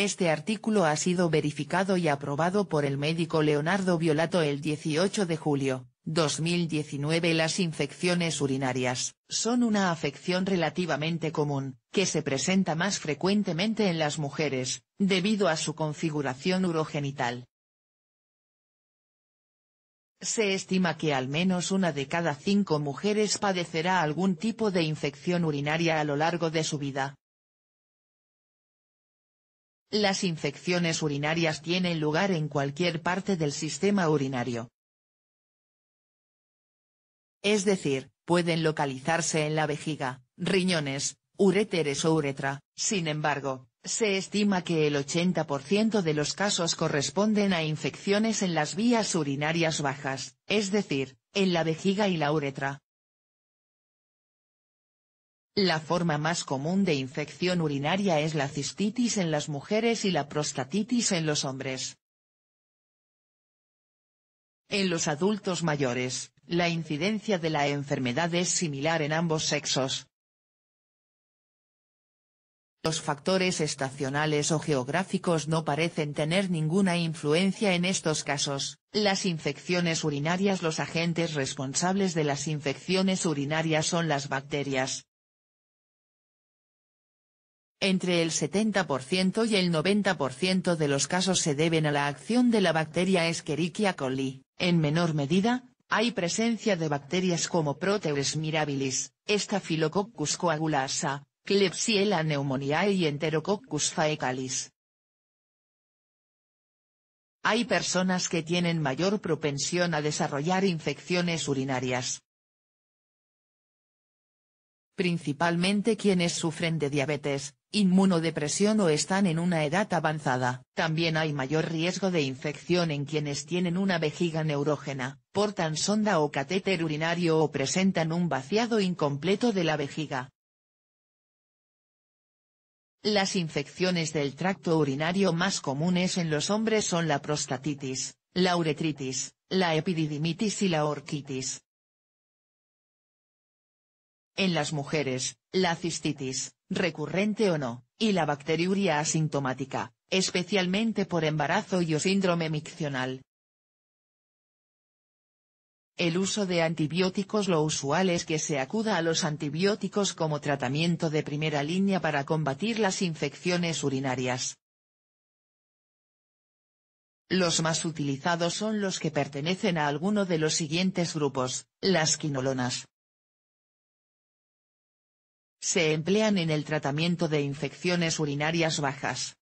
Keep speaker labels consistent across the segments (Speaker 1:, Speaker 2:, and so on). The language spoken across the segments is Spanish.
Speaker 1: Este artículo ha sido verificado y aprobado por el médico Leonardo Violato el 18 de julio, 2019 Las infecciones urinarias, son una afección relativamente común, que se presenta más frecuentemente en las mujeres, debido a su configuración urogenital. Se estima que al menos una de cada cinco mujeres padecerá algún tipo de infección urinaria a lo largo de su vida, las infecciones urinarias tienen lugar en cualquier parte del sistema urinario. Es decir, pueden localizarse en la vejiga, riñones, uréteres o uretra, sin embargo, se estima que el 80% de los casos corresponden a infecciones en las vías urinarias bajas, es decir, en la vejiga y la uretra. La forma más común de infección urinaria es la cistitis en las mujeres y la prostatitis en los hombres. En los adultos mayores, la incidencia de la enfermedad es similar en ambos sexos. Los factores estacionales o geográficos no parecen tener ninguna influencia en estos casos. Las infecciones urinarias Los agentes responsables de las infecciones urinarias son las bacterias, entre el 70% y el 90% de los casos se deben a la acción de la bacteria Escherichia coli, en menor medida, hay presencia de bacterias como Proteus mirabilis, Staphylococcus coagulasa, Klebsiella pneumoniae y Enterococcus faecalis. Hay personas que tienen mayor propensión a desarrollar infecciones urinarias, principalmente quienes sufren de diabetes, inmunodepresión o están en una edad avanzada. También hay mayor riesgo de infección en quienes tienen una vejiga neurógena, portan sonda o catéter urinario o presentan un vaciado incompleto de la vejiga. Las infecciones del tracto urinario más comunes en los hombres son la prostatitis, la uretritis, la epididimitis y la orquitis. En las mujeres, la cistitis, recurrente o no, y la bacteriuria asintomática, especialmente por embarazo y o síndrome miccional. El uso de antibióticos Lo usual es que se acuda a los antibióticos como tratamiento de primera línea para combatir las infecciones urinarias. Los más utilizados son los que pertenecen a alguno de los siguientes grupos, las quinolonas, se emplean en el tratamiento de infecciones urinarias bajas.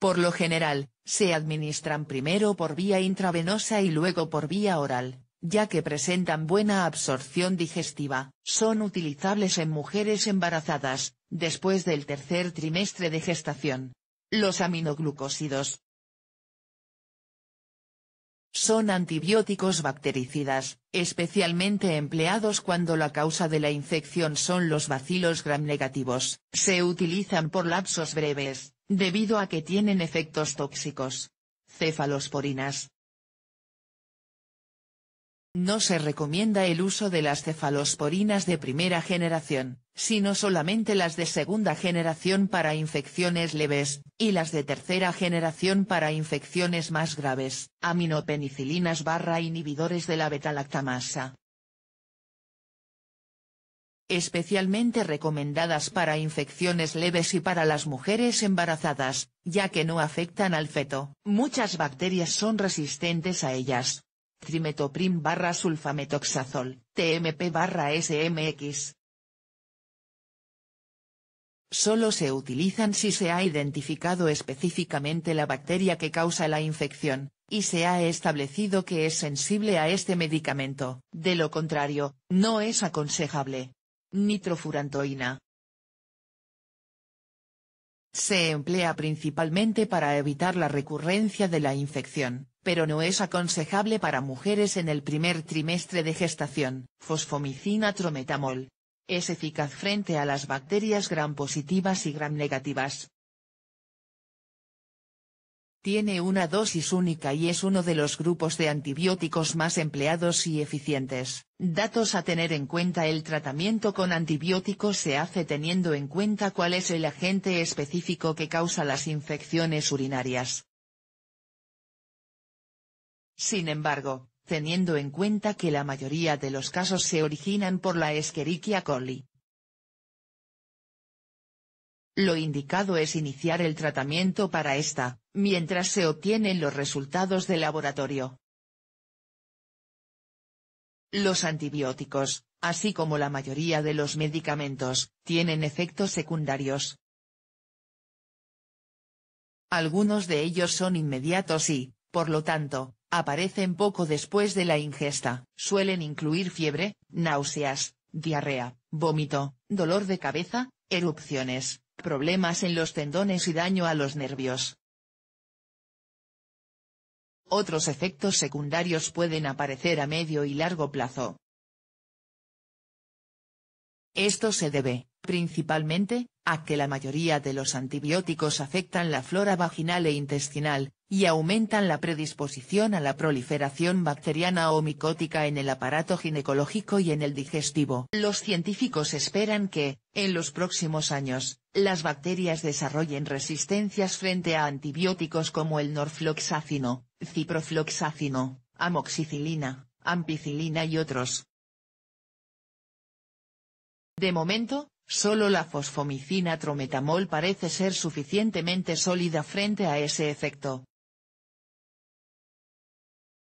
Speaker 1: Por lo general, se administran primero por vía intravenosa y luego por vía oral, ya que presentan buena absorción digestiva. Son utilizables en mujeres embarazadas, después del tercer trimestre de gestación. Los aminoglucósidos, son antibióticos bactericidas, especialmente empleados cuando la causa de la infección son los bacilos gram negativos. Se utilizan por lapsos breves, debido a que tienen efectos tóxicos. Cefalosporinas, no se recomienda el uso de las cefalosporinas de primera generación, sino solamente las de segunda generación para infecciones leves, y las de tercera generación para infecciones más graves, aminopenicilinas barra inhibidores de la beta-lactamasa. Especialmente recomendadas para infecciones leves y para las mujeres embarazadas, ya que no afectan al feto. Muchas bacterias son resistentes a ellas, trimetoprim barra sulfametoxazol, TMP barra SMX. Solo se utilizan si se ha identificado específicamente la bacteria que causa la infección, y se ha establecido que es sensible a este medicamento, de lo contrario, no es aconsejable. Nitrofurantoína, se emplea principalmente para evitar la recurrencia de la infección, pero no es aconsejable para mujeres en el primer trimestre de gestación. Fosfomicina trometamol. Es eficaz frente a las bacterias gram positivas y gram negativas, tiene una dosis única y es uno de los grupos de antibióticos más empleados y eficientes. Datos a tener en cuenta El tratamiento con antibióticos se hace teniendo en cuenta cuál es el agente específico que causa las infecciones urinarias. Sin embargo, teniendo en cuenta que la mayoría de los casos se originan por la Escherichia coli, lo indicado es iniciar el tratamiento para esta, mientras se obtienen los resultados de laboratorio. Los antibióticos, así como la mayoría de los medicamentos, tienen efectos secundarios. Algunos de ellos son inmediatos y, por lo tanto, aparecen poco después de la ingesta. Suelen incluir fiebre, náuseas, diarrea, vómito, dolor de cabeza, erupciones, problemas en los tendones y daño a los nervios. Otros efectos secundarios pueden aparecer a medio y largo plazo. Esto se debe, principalmente, a que la mayoría de los antibióticos afectan la flora vaginal e intestinal, y aumentan la predisposición a la proliferación bacteriana o micótica en el aparato ginecológico y en el digestivo. Los científicos esperan que, en los próximos años, las bacterias desarrollen resistencias frente a antibióticos como el norfloxacino, ciprofloxacino, amoxicilina, ampicilina y otros. De momento, solo la fosfomicina trometamol parece ser suficientemente sólida frente a ese efecto.